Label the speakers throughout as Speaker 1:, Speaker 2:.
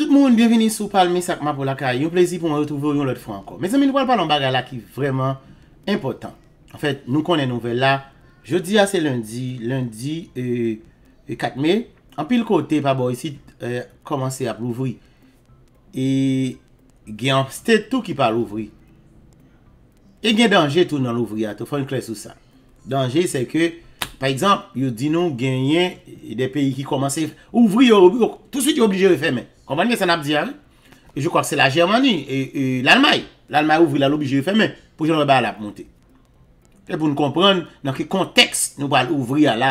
Speaker 1: Tout moun, bienveni sou palme sakman pou lakay. Yon plezi pou mwen retouve yon lot fwa anko. Mese mi nou palman baga la ki vreman important. En fèt, nou konen nouvel la. Jodi a ah, se lundi, lundi euh, e katme. An pil kote, pabo, isi komanse euh, ap louvri. E gen, stè tou ki pal louvri. E gen danje tou nan louvri a tou fwen kles ou sa. Danje se ke, pa exemple, yon di nou genyen de peyi ki komanse louvri ou louvri. Tout swi di oubli jere fè men. Konpanyen san ap diyan? Je kwa se la Germanie E lan may Lan may ouvri la lobi je fèmè Pou jan wè bè al ap monte Fè pou nou kompren Nan ki konteks nou wè al ouvri a la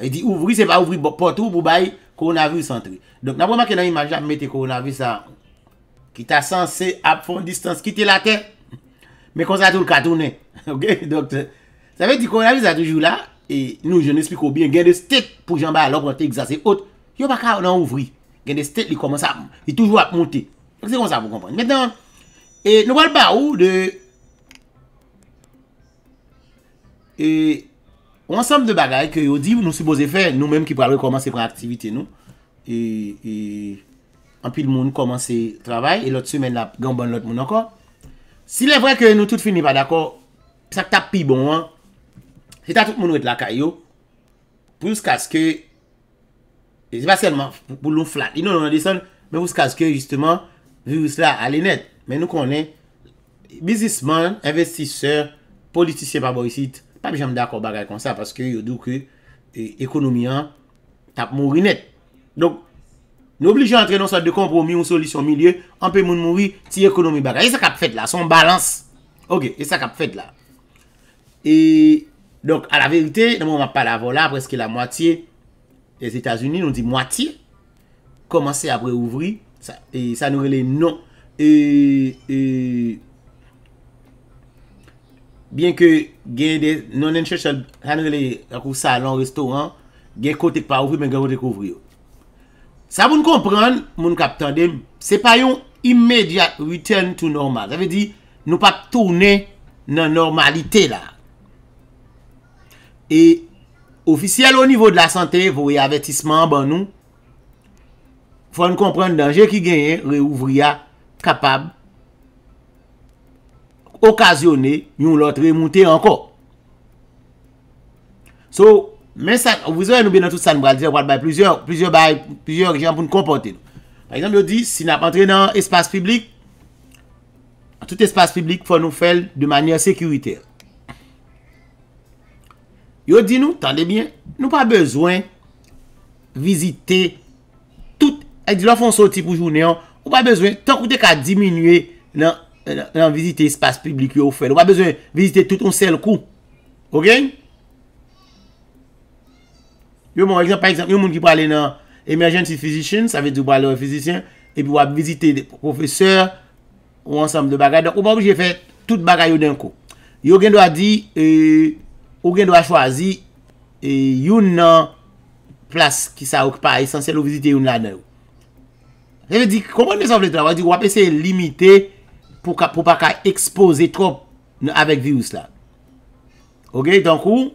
Speaker 1: E di ouvri se va ouvri potou Pou bayi koronavir sentri Dok nan pwè manke nan imaj ap mette koronavir sa Ki ta san se ap fon distans Ki te la kè Mè kon sa tou l katounè Ok? Dokte Sa fè di koronavir sa toujou la E nou jen esplikou bi en gen de stek Pou jan bè al opre te exase hot Yo baka ou nan ouvri gen estèk li koman sa, li toujou ap mouti. Ose kon sa, moun kompany. Mèndan, nou wèl pa ou de ou ansèm de bagay ke yon di moun soubose fè, nou mèm ki pral wè koman se pran aktivite nou, epi l moun koman se travay, et lòt se mèn la gamban lòt moun ankon. Si lè vè ke nou tout fini pa d'akò, psa kta pi bon an, se ta tout moun wèd la kayo, plus kase ke E se pa sèlman pou loun flat. I nou loun an deson, mè wous kazke, justèman, virus la, alè net. Mè nou konè, bizisman, investisseur, politisyen pa borisit, pa mè jèm dè akor bagay kon sa, paske yo dò ke ekonomi an tap moun rinèt. Donk, nou obligè an tre non sa de kompromi ou solisyon milye, an pe moun moun ri ti ekonomi bagay. E sa kap fèt la, son balans. Ok, e sa kap fèt la. E, donk, a la verite, nan moun mè pa la vola, apreske la mwatiye, Les Etats-Unis, nou di moiti. Komanse apre ouvri. Sa nou rele non. Bien ke gen de non-international sa nou rele akou sa lan restaurant. Gen kotek pa ouvri, men gavou dekouvri yo. Sa vou nou kompran, moun kapitan, se pa yon imediat return to normal. Nou pat tourne nan normalite la. E... Oficyel ou nivou de la sante, vou y avetisman ban nou, fwa nou komprende danje ki genye, reouvriya, kapab, okasyone, yon lot remonte anko. So, mensak, ou vizoye nou be nan tout san bralize, wad bay, plizye bay, plizye bay, plizye bay pou nou komporte nou. Par exemple, yo di, si nap entre nan espase publik, tout espase publik fwa nou fel de manye sekiriter. Yo di nou, tan de byen, nou pa bezwen vizite tout, e di la fon soti pou jounè an, ou pa bezwen, tan kou de ka diminuè nan vizite espase publik yo ou fèl. Ou pa bezwen vizite tout ou sel kou. Ok? Yo moun, eksemp, pa eksemp, yo moun ki pou ale nan emergency physician, sa ve di pou ale nan physician, e pou pa vizite profeseur ou ansamble bagay. Donk, ou pa obje fè tout bagay yo den kou. Yo gen do a di eee euh, Ou gen do a chwazi e, yon nan plas ki sa oukpa esensyel ou vizite yon nan nou. Se di kompon ne sa vlet la, wap se limite pou pa ka expose trop avèk virus la. Ok, ton kou,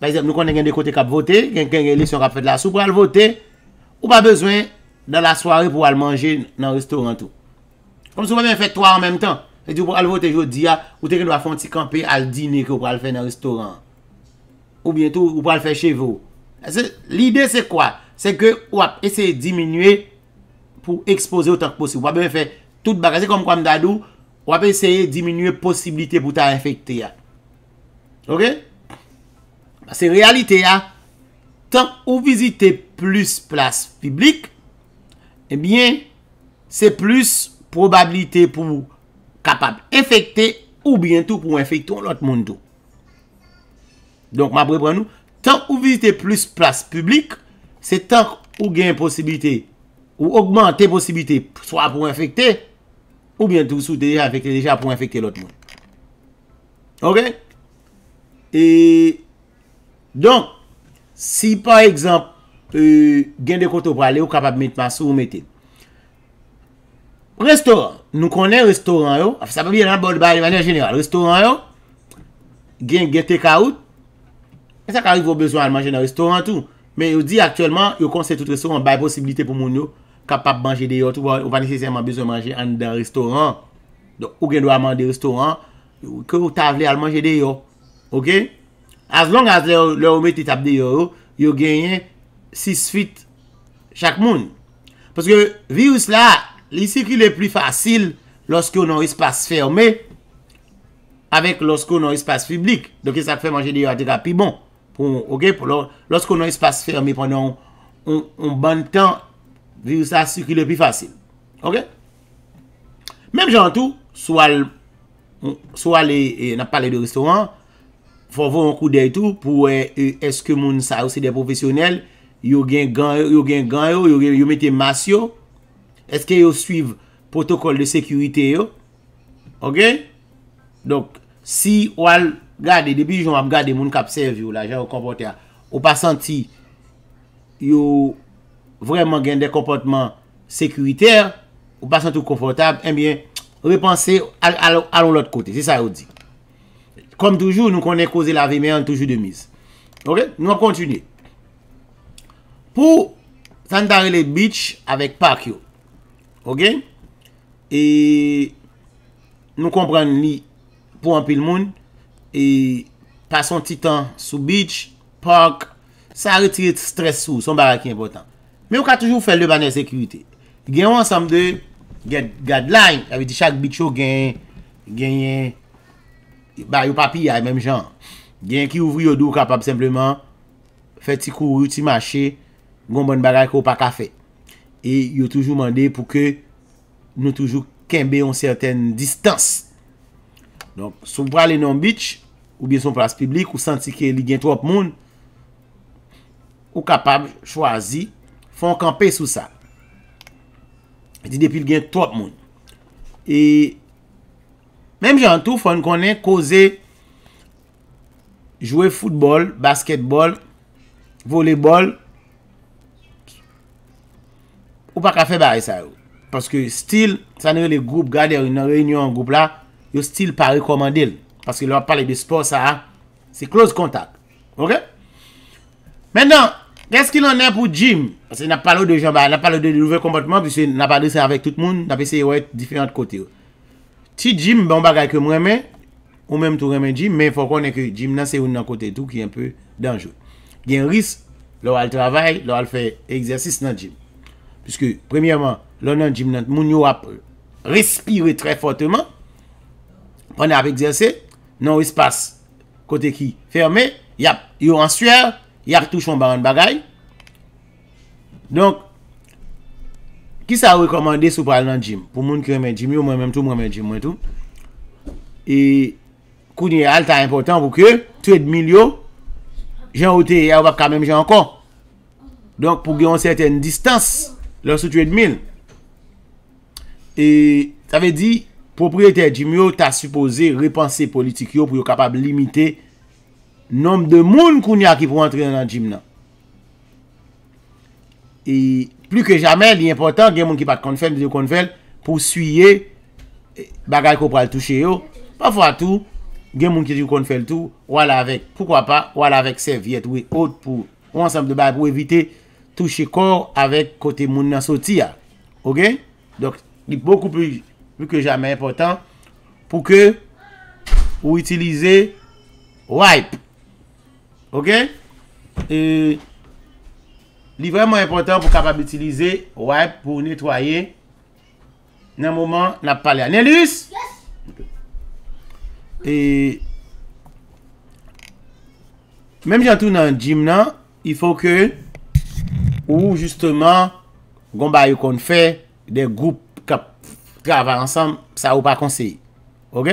Speaker 1: nou konnen gen de kote kap vote, gen gen gen lesyon kap fèd la sou pral vote, ou pa bezwen nan la sware pou al manje nan restoran tou. Kom sou konnen fèd 3 an menm tan, se di ou pral vote jodi ya, ou te gen do a fèm ti kampe al dine ki ou pral fè nan restoran. Ou bientou ou pa l fè chè vò. L ide se kwa? Se ke ou ap eseye diminue pou expose ou tak posib. Ou ap eseye tout bagase kom kwa mdadou. Ou ap eseye diminue posibilite pou ta efekte ya. Ok? Se realite ya. Tan eh ou vizite plus plas fiblik. Ebyen, se plus probablite pou kapab efekte ou bientou pou efekte ou lot moun do. Donk m aprepran nou, tan ou vizite plus plas publik, se tan ou gen posibilite, ou augmente posibilite, swa pou enfekte, ou bientou sou te deja enfekte, deja pou enfekte lot mwen. Ok? E, donk, si par ekzamp, euh, gen de koto prale, ou kapab metman sou ou mette. Restoran, nou konen restoran yo, sa pa biye nan bold baye, de manen jeneral, restoran yo, gen gete kaout, E sa ka rivou bezwa an manje nan restoran tou. Men yo di aktuelman, yo konse tout resou an bay posibilite pou moun yo kapap manje de yo. Ou pa nisiseyman bezwa manje an nan restoran. Ou gen do a manje de restoran, ke ou ta vle al manje de yo. Ok? As long as lor ou meti tap de yo, yo genye 6 fit chak moun. Paske virus la, li sikil e pli fasil loske ou nan espase ferme. Avek loske ou nan espase publik. Donke sa kfe manje de yo ati kapi bon. Ok, pou lò, lòskou nou espace fermi panon, ou, ou ban tan virou sa, si ki lè pi fasyl. Ok? Mèm jantou, sou al, ou, sou al, e, e, na pale de restaurant, fò vò an kou dey tou, pou, e, euh, e, euh, eske moun sa ou se dey profesyonel, yo gen gan, yo gen gan yo, yo gen, yo mette mas yo, eske yo suiv protokol de sekurite yo. Ok? Donk, si wal Gade, debi joun ap gade moun kapsev yo la jè ou komportè. Ou pa santi yo vreman gen de komportèman sekuitèr. Ou pa santi ou komportèb. Emyen, eh ou pe panse alon lòt kote. Se sa ou di. Kom toujou nou konen kose la ve mè an toujou de mis. Ok, nou an kontinye. Po, san dare le bitch avèk pak yo. Ok. E nou kompran ni pou an pil moun. E pason titan sou beach, park, sa a retire stress sou, son barak yon botan. Me ou ka toujou fè le baner sekurite. Gen yon ansam de, gen gad line, ave di chak beach yo gen, gen yon bari ou papi ya, yon mèm jan. Gen ki ouvri yon dou kapap sempleman, fè ti kou, ti mache, gon bon barak ou pa ka fè. E yon toujou mande pou ke nou toujou kembe yon serten distans. Soum prale nan bitch, ou bie son prase publik, ou santi ki li gen trop moun, ou kapab chwa zi, fon kampe sou sa. Di depi li gen trop moun. E, menm jantou fon konen koze, jwe futbol, basketbol, volebol, ou pa kafe bari sa yo. Paske stil, sa nou e le goup gade ou nan reynyon an goup la. yo stil pa rekomande el, paske lwa pale de sport sa, se close kontak, ok, men nan, reske lwa nan pou jim, se na pale ou de jamba, na pale ou de nouve komatman, pise na pale se avek tout moun, na pise yowet difiant kote yo, ti jim, bon bagay ke mwen men, ou menm tou mwen jim, men fokon e ke jim nan se yon nan kote, tou ki yon peu danjou, gen ris, lwa al travay, lwa al fe eksersis nan jim, pise ke, premiyaman, lwa nan jim nan, moun yo ap respire tre forteman, Pwene ap exerse, nan wispas, kote ki ferme, yap, yo ansuer, yap tou chon baran bagay. Donk, ki sa rekomande sou pral nan jim? Pw moun ki reme jim, yo mwen menm tou mwen menm jim mwen tou. E, kou ni alta impotant pou ke, tued mil yo, jan wote ya wap ka menm jan ankon. Donk, pou gen yon seten distans, lò sou tued mil. E, sa ve di... Propriete jim yo ta suppose repanse politik yo pou yo kapab limite Nom de moun koun ya ki pou antre nan jim nan E, plu ke jame, li important gen moun ki pat kon fel, di yo kon fel Pousuye bagay ko pral touche yo Pafwa tou, gen moun ki di yo kon fel tou Wala avek, poukwa pa, wala avek serviet ou e ot pou Wansam de bag ou evite touche kor avek kote moun nan soti ya Ok, doke, di poukou plu Vu ke jame important pou ke ou itilize wipe. Ok? E li vreman important pou kapab itilize wipe pou netwaye. Nan mouman, nan pali anelis. E Mem jantou nan gym nan, nan, il fò ke ou justeman gomba yo kon fè de goup. avan ansan, sa ou pa konseye. Ok?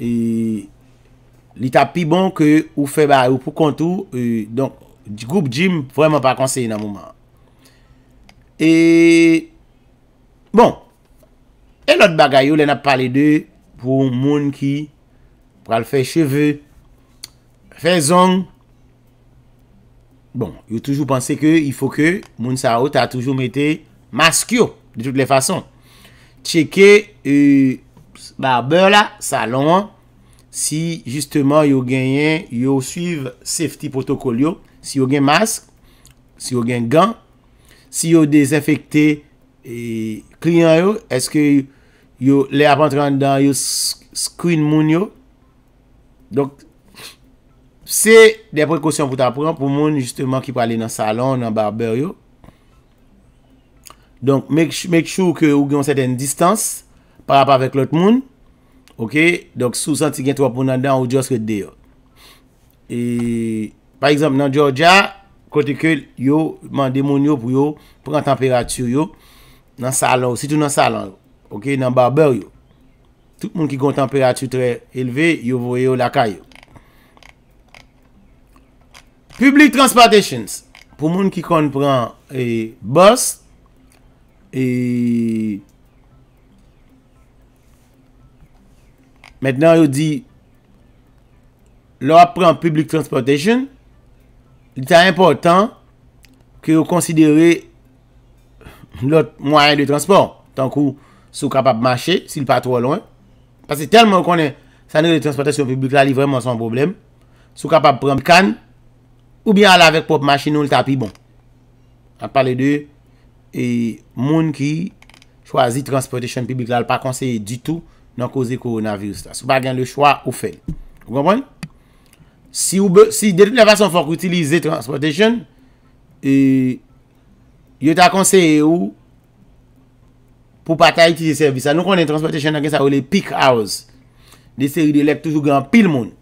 Speaker 1: E, li tap pi bon ke ou fe ba ou pou kontou, euh, donk, j group gym, vwèman pa konseye nan mouman. E, bon, e lot bagay ou le nap pale de pou moun ki pral fe cheve, fe zonk, bon, yo toujou panse ke, y fok ke, moun sa ou ta toujou mette maskyo, di tout le fason. Cheke euh, barbeur la, salon, si justement yo genyen, yo suiv safety protokol yo, si yo gen maske, si yo gen gant, si yo dezenfekte klien euh, yo, eske yo le apatran dan yo screen moun yo. Donk, se de prekosyon pou ta pran pou moun justement ki pou ale nan salon, nan barbeur yo. Donk mèk chou kè ou gè yon sèten distans pa rap avèk lòt moun. Ok, donk sou santigèn 3 poun an dan ou jòs kèdè yon. E, pa exemple nan Georgia, kote kèl yon mandemoun yon pou yon pran temperatur yon nan salan ou sitoun nan salan. Ok, nan barbeur yon. Tout moun ki kon temperatur trè elve, yon vò yon laka yon. Public transportations. Pou moun ki kon pran, e, eh, bus, Et maintenant, il dit, lor public transportation, il est important que vous considériez moyen moyen de transport. tant êtes capable de marcher sil trop pas pa vous lwen. tellement telman konen pas de transportation publique la sans vraiment son problème sous prendre prendre canne ou bien aller avec propre machine ou le tapis bon. A parler de E moun ki chwazi transportation pibik lal pa konseye di tou nan koze koronavirou stas. Ou pa gen le chwa ou fe. Ou kompon? Si de tout la vason fok ou utilize transportation, e, yo ta konseye ou pou pa ta itize servisa. Nou konen transportation nan gen sa ou le pick house. De seri de lek toujou gen pil moun.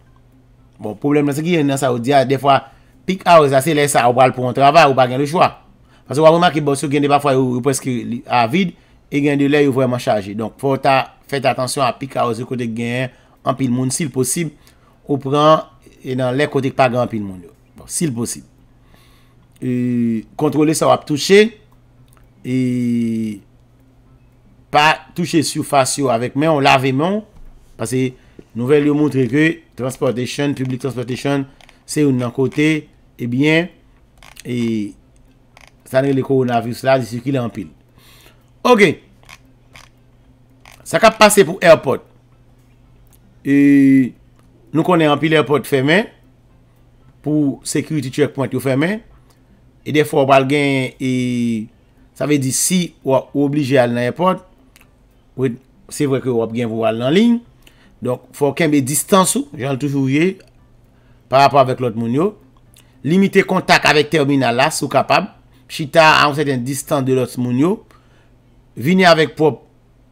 Speaker 1: Bon, problem nan se ki yon nan sa ou diya ah, defwa pick house ase lè sa ou bal pou an traba ou pa gen le chwa. Pase wap waman ki boso gen de bap fwa yo pou eski avid. E gen de lè yo vwèman chaji. Donk pou wata fète atansyon api ka ose kote gen en pil moun si l'possib. Ou pran e nan lè kote kpa gran pil moun yo. Bon, si l'possib. E kontrole sa wap touche. E pa touche sou fasyo avèk men. Ou lave moun. Pase nouvel yo moutre ke. Transportation, public transportation. Se ou nan kote. E bien. E... Sanè e le koronavis la disi ki lè anpil. Ok. Sa ka pase pou airport. E nou konè anpil airport fèmen. Pou security checkpoint yo fèmen. E defo wap al gen e... Sa ve di si wap ou obligè al nan airport. Ou se vre ke wap gen wap al nan line. Donk fò kembe distansou. Jal toujou ye. Par apò avèk lot moun yo. Limite kontak avèk terminal la sou kapab. Chita an ou seten distan de lot moun yo. Vini avek pou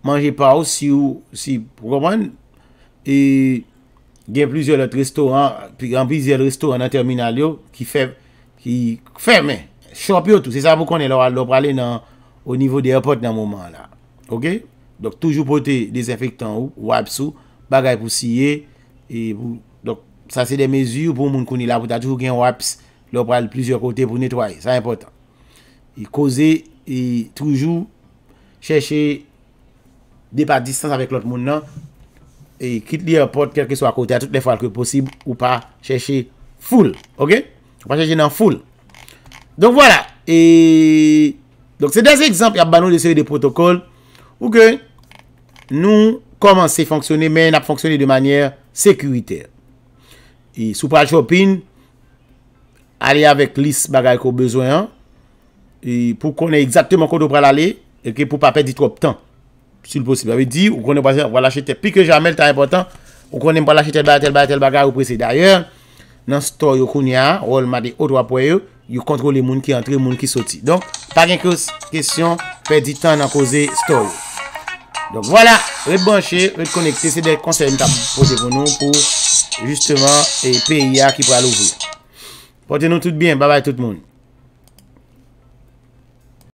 Speaker 1: manje pa ou si ou si pou koman. E gen plizye lot restoran, pi gen plizye lot restoran nan terminal yo. Ki ferme, ki ferme. Shop yo tout. Se sa pou konen lor al lop prale nan, au nivou de airport nan mouman la. Ok? Dok toujou pote des efektan ou, wap sou, bagay pou siye. E pou, dok sa se de mezu pou moun koni la. Pou ta tou gen wap lop prale plizye kote pou netwaye. Sa impotant. et causer et toujours chercher des pas distance avec l'autre monde et quitte l'aéroport quel que soit à côté à toutes les fois que possible ou pas chercher full OK ou pas chercher dans full donc voilà et donc c'est des exemples il y a banon de série de protocoles ou que nous commençons à fonctionner mais n'a fonctionné de manière sécuritaire et sous pas shopping aller avec liste bagaille qu'on besoin hein, E pou konè exaktèman kòdò pral alè, e kè pou pa pèdi trop tan. S'il posibè. Avè di, ou konè pasè, wò l'achètè, pi kè jamè l'tan important, ou konè mpa l'achètè, bèl, bèl, bèl, bèl, bèl, bèl, bèl, ou presè. D'ayèr, nan story okouni a, wòl madè otwa pwè yo, yo kontrolè moun ki antre, moun ki soti. Donk, pa gen kòs, kèsyon, pèdi tan nan kòzè story. Donk, wòla, re